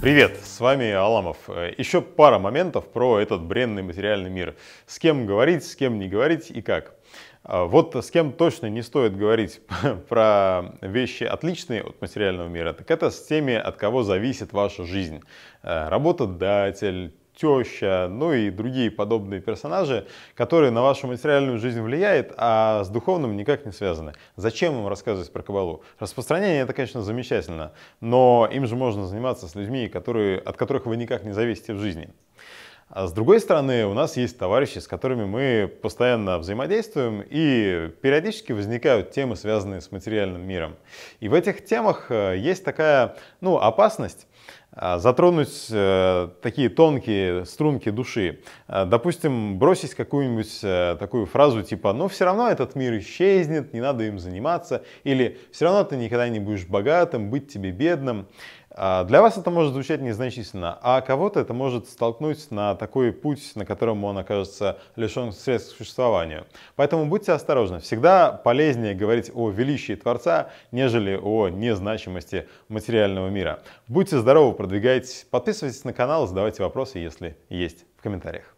Привет, с вами Аламов. Э, Еще пара моментов про этот бренный материальный мир. С кем говорить, с кем не говорить и как. А, вот с кем точно не стоит говорить про вещи отличные от материального мира, так это с теми, от кого зависит ваша жизнь. Э, работодатель, теща, ну и другие подобные персонажи, которые на вашу материальную жизнь влияют, а с духовным никак не связаны. Зачем им рассказывать про кабалу? Распространение это, конечно, замечательно, но им же можно заниматься с людьми, которые, от которых вы никак не зависите в жизни. А с другой стороны, у нас есть товарищи, с которыми мы постоянно взаимодействуем, и периодически возникают темы, связанные с материальным миром. И в этих темах э, есть такая ну, опасность э, затронуть э, такие тонкие струнки души. Допустим, бросить какую-нибудь такую фразу типа «ну все равно этот мир исчезнет, не надо им заниматься» или «все равно ты никогда не будешь богатым, быть тебе бедным». А, для вас это может звучать незначительно, а кого-то это может столкнуть на такой путь, на котором он окажется лишен средств к существованию. Поэтому будьте осторожны. Всегда полезнее говорить о величии Творца, нежели о незначимости материального мира. Будьте здоровы, продвигайтесь, подписывайтесь на канал, задавайте вопросы, если есть в комментариях.